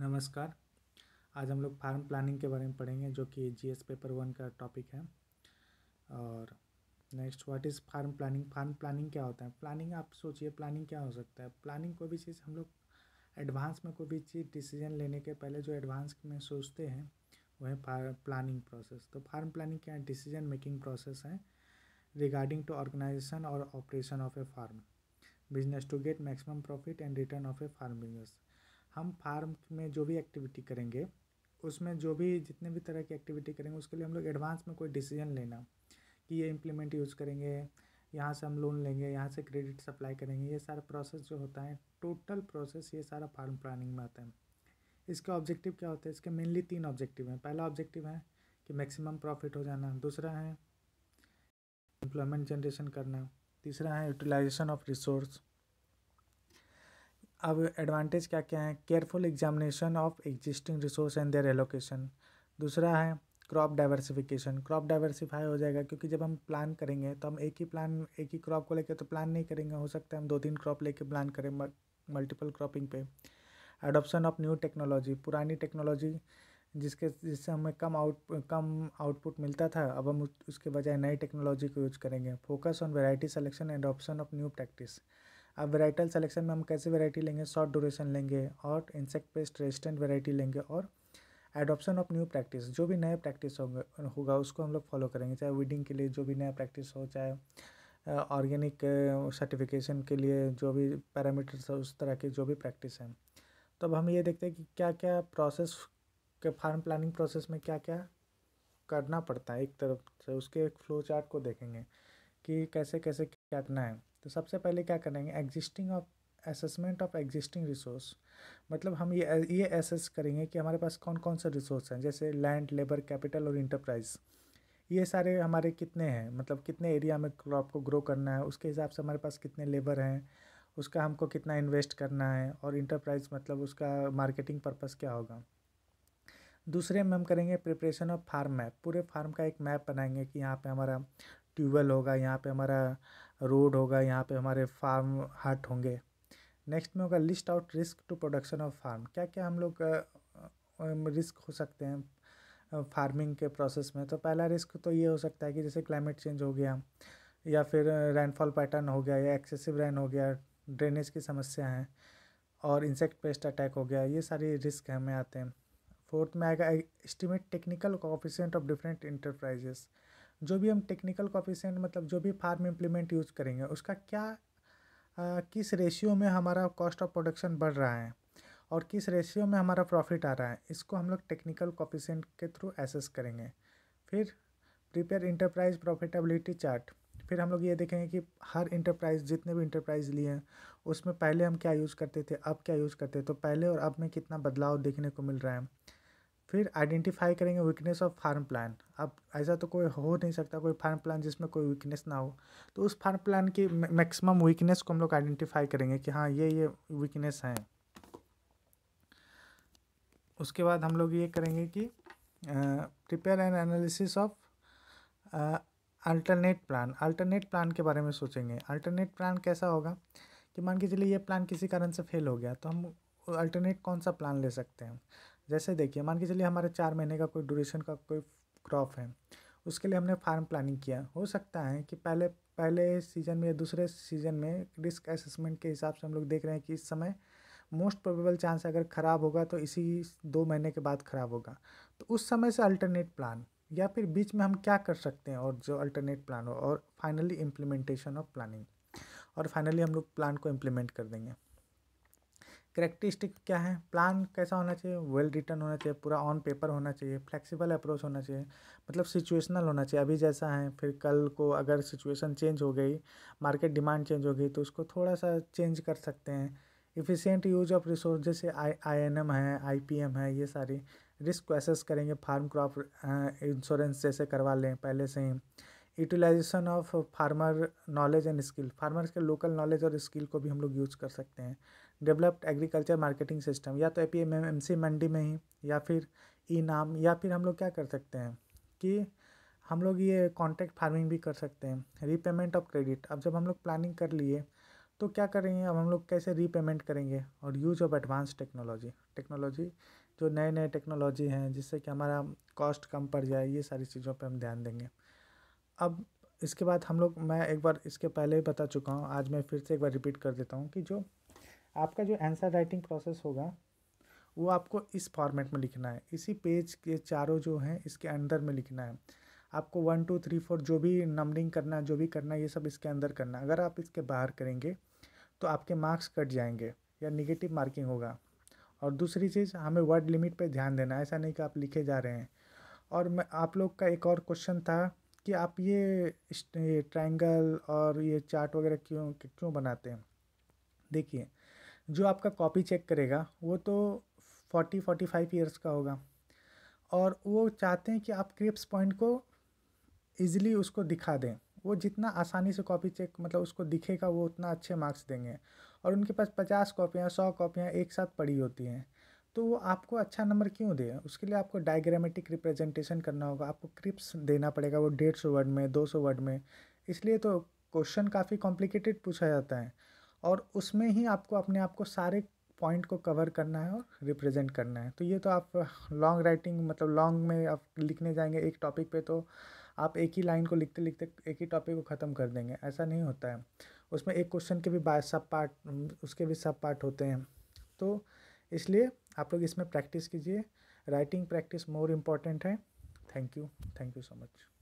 नमस्कार आज हम लोग फार्म प्लानिंग के बारे में पढ़ेंगे जो कि जीएस पेपर वन का टॉपिक है और next what is farm planning farm planning क्या होता है प्लानिंग आप सोचिए प्लानिंग क्या हो सकता है प्लानिंग कोई भी चीज़ हम लोग एडवांस में कोई भी चीज़ डिसीजन लेने के पहले जो एडवांस में सोचते हैं वह है प्लानिंग प्रोसेस तो फार्म प्लानिंग क्या है डिसीजन मेकिंग प्रोसेस है रिगार्डिंग टू ऑर्गेनाइजेशन और operation of a farm business to get maximum profit and return of a farm business हम फार्म में जो भी एक्टिविटी करेंगे उसमें जो भी जितने भी तरह की एक्टिविटी करेंगे उसके लिए हम लोग एडवांस में कोई डिसीजन लेना कि ये इम्प्लीमेंट यूज़ करेंगे यहाँ से हम लोन लेंगे यहाँ से क्रेडिट सप्लाई करेंगे ये सारा प्रोसेस जो होता है टोटल प्रोसेस ये सारा फार्म प्लानिंग में आता है इसका ऑब्जेक्टिव क्या होता है इसके मेनली तीन ऑब्जेक्टिव हैं पहला ऑब्जेक्टिव है कि मैक्सिमम प्रॉफिट हो जाना दूसरा है एम्प्लॉयमेंट जनरेशन करना तीसरा है यूटिलाइजेशन ऑफ रिसोर्स अब एडवांटेज क्या क्या है careful examination of existing resource and their allocation दूसरा है क्रॉप डाइवर्सिफिकेशन क्रॉप डाइवर्सिफाई हो जाएगा क्योंकि जब हम प्लान करेंगे तो हम एक ही प्लान एक ही क्रॉप को लेकर तो प्लान नहीं करेंगे हो सकता है हम दो तीन क्रॉप लेके प्लान करें मल्टीपल क्रॉपिंग पे अडोप्शन ऑफ न्यू टेक्नोलॉजी पुरानी टेक्नोलॉजी जिसके जिससे हमें कम आउट कम आउटपुट मिलता था अब हम उसके बजाय नई टेक्नोलॉजी को यूज करेंगे focus on variety selection and option of new practice अब वेराइटल सेलेक्शन में हम कैसे वेराइटी लेंगे शॉर्ट ड्यूरेशन लेंगे और इंसेक्ट पेस्ट रेजिस्टेंट वेराइटी लेंगे और एडॉप्शन ऑफ न्यू प्रैक्टिस जो भी नए प्रैक्टिस होंगे होगा उसको हम लोग फॉलो करेंगे चाहे वीडिंग के लिए जो भी नया प्रैक्टिस हो चाहे ऑर्गेनिक सर्टिफिकेशन के लिए जो भी पैरामीटर्स उस तरह की जो भी प्रैक्टिस हैं तो अब हम ये देखते हैं कि क्या क्या प्रोसेस के फार्म प्लानिंग प्रोसेस में क्या क्या करना पड़ता है एक तरफ से उसके एक फ्लो चार्ट को देखेंगे कि कैसे कैसे क्या करना है तो सबसे पहले क्या करेंगे existing of assessment of existing resource मतलब हम ये ये एसेस करेंगे कि हमारे पास कौन कौन से रिसोर्स हैं जैसे लैंड लेबर कैपिटल और इंटरप्राइज़ ये सारे हमारे कितने हैं मतलब कितने एरिया में क्रॉप को ग्रो करना है उसके हिसाब से हमारे पास कितने लेबर हैं उसका हमको कितना इन्वेस्ट करना है और इंटरप्राइज मतलब उसका मार्केटिंग पर्पस क्या होगा दूसरे में हम करेंगे प्रिपरेशन ऑफ फार्म मैप पूरे फार्म का एक मैप बनाएंगे कि यहाँ पे हमारा ट्यूबवेल होगा यहाँ पे हमारा रोड होगा यहाँ पे हमारे फार्म हट होंगे नेक्स्ट में होगा list out risk to production of farm क्या क्या हम लोग रिस्क हो सकते हैं फार्मिंग के प्रोसेस में तो पहला रिस्क तो ये हो सकता है कि जैसे क्लाइमेट चेंज हो गया या फिर रेनफॉल पैटर्न हो गया या एक्सेसिव रेन हो गया ड्रेनेज की समस्या है और इंसेक्ट पेस्ट अटैक हो गया ये सारी रिस्क हमें आते हैं फोर्थ में आएगा estimate technical coefficient of different enterprises जो भी हम टेक्निकल कॉफिशेंट मतलब जो भी फार्म इम्प्लीमेंट यूज़ करेंगे उसका क्या आ, किस रेशियो में हमारा कॉस्ट ऑफ प्रोडक्शन बढ़ रहा है और किस रेशियो में हमारा प्रॉफिट आ रहा है इसको हम लोग टेक्निकल कॉफिशेंट के थ्रू एसेस करेंगे फिर प्रिपेयर इंटरप्राइज प्रॉफिटेबिलिटी चार्ट फिर हम लोग ये देखेंगे कि हर इंटरप्राइज जितने भी इंटरप्राइज लिए हैं उसमें पहले हम क्या यूज़ करते थे अब क्या यूज़ करते हैं तो पहले और अब में कितना बदलाव देखने को मिल रहा है फिर आइडेंटिफाई करेंगे वीकनेस ऑफ फार्म प्लान अब ऐसा तो कोई हो नहीं सकता कोई फार्म प्लान जिसमें कोई वीकनेस ना हो तो उस फार्म प्लान की मैक्सिमम वीकनेस को हम लोग आइडेंटिफाई करेंगे कि हाँ ये ये वीकनेस हैं उसके बाद हम लोग ये करेंगे कि prepare and analysis of alternate plan alternate plan के बारे में सोचेंगे अल्टरनेट प्लान कैसा होगा कि मान के चलिए ये प्लान किसी कारण से फेल हो गया तो हम अल्टरनेट कौन सा प्लान ले सकते हैं जैसे देखिए मान के चलिए हमारे चार महीने का कोई ड्यूरेशन का कोई क्रॉप है उसके लिए हमने फार्म प्लानिंग किया हो सकता है कि पहले पहले सीज़न में या दूसरे सीज़न में रिस्क असेसमेंट के हिसाब से हम लोग देख रहे हैं कि इस समय मोस्ट प्रोबेबल चांस अगर ख़राब होगा तो इसी दो महीने के बाद ख़राब होगा तो उस समय से अल्टरनेट प्लान या फिर बीच में हम क्या कर सकते हैं और जो अल्टरनेट प्लान हो और फाइनली इम्प्लीमेंटेशन ऑफ प्लानिंग और फाइनली हम लोग प्लान को इम्प्लीमेंट कर देंगे करेक्टिस्टिक क्या है प्लान कैसा होना चाहिए वेल रिटर्न होना चाहिए पूरा ऑन पेपर होना चाहिए फ्लेक्सिबल अप्रोच होना चाहिए मतलब सिचुएशनल होना चाहिए अभी जैसा है फिर कल को अगर सिचुएशन चेंज हो गई मार्केट डिमांड चेंज हो गई तो उसको थोड़ा सा चेंज कर सकते हैं इफ़िशेंट यूज ऑफ रिसोर्स जैसे आई आई एन एम है आई पी एम है ये सारी रिस्क को एसेस करेंगे फार्म क्रॉप इंश्योरेंस जैसे करवा लें पहले से ही utilisation of farmer knowledge and skill farmers के लोकल नॉलेज और स्किल को भी हम लोग यूज कर सकते हैं डेवलप्ड एग्रीकल्चर मार्केटिंग सिस्टम या तो A P M M C mandi में ही या फिर ई नाम या फिर हम लोग क्या कर सकते हैं कि हम लोग ये कॉन्ट्रैक्ट फार्मिंग भी कर सकते हैं रीपेमेंट ऑफ क्रेडिट अब जब हम लोग प्लानिंग कर लिए तो क्या करेंगे अब हम लोग कैसे रीपेमेंट करेंगे और use of advance technology technology जो नए नए टेक्नोलॉजी हैं जिससे कि हमारा कॉस्ट कम पड़ जाए ये सारी चीज़ों पर हम ध्यान देंगे अब इसके बाद हम लोग मैं एक बार इसके पहले ही बता चुका हूँ आज मैं फिर से एक बार रिपीट कर देता हूँ कि जो आपका जो आंसर राइटिंग प्रोसेस होगा वो आपको इस फॉर्मेट में लिखना है इसी पेज के चारों जो हैं इसके अंदर में लिखना है आपको वन टू थ्री फोर जो भी नंबरिंग करना जो भी करना ये सब इसके अंदर करना अगर आप इसके बाहर करेंगे तो आपके मार्क्स कट जाएंगे या निगेटिव मार्किंग होगा और दूसरी चीज़ हमें वर्ड लिमिट पर ध्यान देना है ऐसा नहीं कि आप लिखे जा रहे हैं और मैं आप लोग का एक और क्वेश्चन था कि आप ये, ये ट्रायंगल और ये चार्ट वगैरह क्यों क्यों बनाते हैं देखिए जो आपका कॉपी चेक करेगा वो तो फोर्टी फोर्टी फाइव ईयर्स का होगा और वो चाहते हैं कि आप क्रिप्स पॉइंट को ईजिली उसको दिखा दें वो जितना आसानी से कॉपी चेक मतलब उसको दिखेगा वो उतना अच्छे मार्क्स देंगे और उनके पास पचास कॉपियाँ सौ कॉपियाँ एक साथ पड़ी होती हैं तो वो आपको अच्छा नंबर क्यों दे उसके लिए आपको डायग्रामेटिक रिप्रेजेंटेशन करना होगा आपको क्रिप्स देना पड़ेगा वो डेढ़ सौ वर्ड में दो सौ वर्ड में इसलिए तो क्वेश्चन काफ़ी कॉम्प्लिकेटेड पूछा जाता है और उसमें ही आपको अपने आप को सारे पॉइंट को कवर करना है और रिप्रेजेंट करना है तो ये तो आप लॉन्ग राइटिंग मतलब लॉन्ग में आप लिखने जाएंगे एक टॉपिक पे तो आप एक ही लाइन को लिखते लिखते एक ही टॉपिक को ख़त्म कर देंगे ऐसा नहीं होता है उसमें एक क्वेश्चन के भी बाय सब पार्ट उसके भी सब पार्ट होते हैं तो इसलिए आप लोग इसमें प्रैक्टिस कीजिए राइटिंग प्रैक्टिस मोर इम्पॉर्टेंट है thank you thank you so much